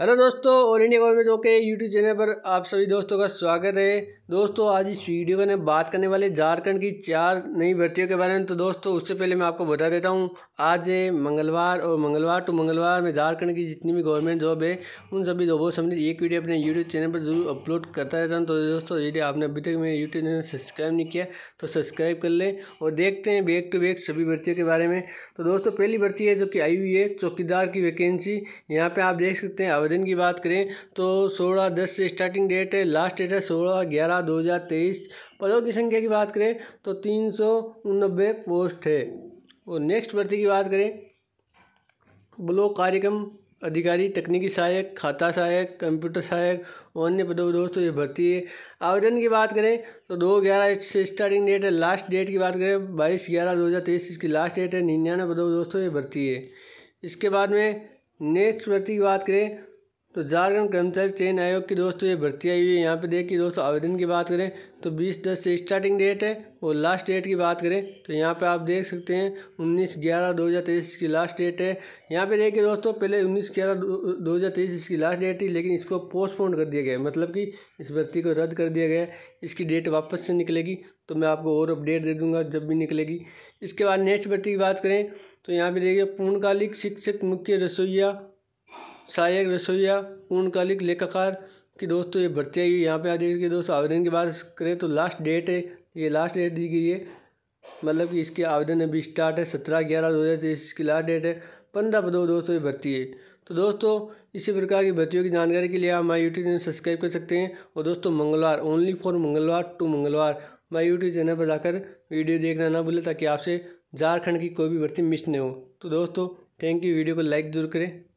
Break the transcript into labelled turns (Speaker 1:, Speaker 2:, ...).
Speaker 1: hello दोस्तों all India government okay YouTube channel पर आप सभी दोस्तों का स्वागत है दोस्तों आज इस वीडियो के में बात करने वाले झारखंड की चार नई भर्तियों के बारे में तो दोस्तों उससे पहले मैं आपको बता देता हूँ आज मंगलवार और मंगलवार टू मंगलवार में झारखंड की जितनी भी गवर्नमेंट जॉब है उन सभी जॉबों संबंधित एक वीडियो अपने यूट्यूब चैनल पर जरूर अपलोड करता रहता हूँ तो दोस्तों यदि आपने अभी तक मेरे यूट्यूब चैनल सब्सक्राइब नहीं किया तो सब्सक्राइब कर लें और देखते हैं बैक टू बैक सभी भर्तियों के बारे में तो दोस्तों पहली भर्ती है जो कि आई हुई है चौकीदार की वैकेंसी यहाँ पर आप देख सकते हैं आवेदन की बात करें तो सोलह दस से स्टार्टिंग डेट है लास्ट डेट है सोलह ग्यारह बारह दो हज़ार तेईस पदों की संख्या की बात करें तो तीन सौ उनबे पोस्ट है और नेक्स्ट भर्ती की बात करें ब्लॉक कार्यक्रम अधिकारी तकनीकी सहायक खाता सहायक कंप्यूटर सहायक और अन्य पदों पर दोस्तों ये भर्ती है आवेदन की बात करें तो दो ग्यारह से स्टार्टिंग डेट है लास्ट डेट की बात करें बाईस ग्यारह दो हज़ार तेईस इसकी लास्ट डेट है निन्यानवे पदों पर दोस्तों ये भर्ती है इसके बाद में नेक्स्ट भर्ती की बात करें तो झारखंड कर्मचारी चयन आयोग की दोस्तों ये भर्ती आई हुई है यहाँ पे देखिए दोस्तों आवेदन की बात करें तो 20 दस से स्टार्टिंग डेट है और लास्ट डेट की बात करें तो यहाँ पे आप देख सकते हैं 19 ग्यारह दो हज़ार तेईस की लास्ट डेट है यहाँ पे देखिए दोस्तों पहले 19 ग्यारह दो हज़ार तेईस इसकी लास्ट डेट थी लेकिन इसको पोस्टपोन कर दिया गया मतलब कि इस भर्ती को रद्द कर दिया गया इसकी डेट वापस से निकलेगी तो मैं आपको और अपडेट दे दूंगा जब भी निकलेगी इसके बाद नेक्स्ट भर्ती की बात करें तो यहाँ पर देखिए पूर्णकालिक शिक्षक मुख्य रसोईया सहायक रसोईया पूर्णकालिक लेखाकार की दोस्तों तो ये भर्ती आई हुई यहाँ पे आ देखिए दोस्तों आवेदन की बात करें तो लास्ट डेट है ये लास्ट डेट दी गई है मतलब कि इसके आवेदन अभी स्टार्ट है सत्रह ग्यारह दो हज़ार तेईस इसकी लास्ट डेट है पंद्रह दो दोस्तों ये भर्ती है तो दोस्तों इसी प्रकार की भर्तियों की जानकारी के लिए आप माई यूट्यूब चैनल सब्सक्राइब कर सकते हैं और दोस्तों मंगलवार ओनली फॉर मंगलवार टू मंगलवार माई यूट्यूब चैनल पर जाकर वीडियो देखना ना भूलें ताकि आपसे झारखंड की कोई भी भर्ती मिस नहीं हो तो दोस्तों थैंक यू वीडियो को लाइक जरूर करें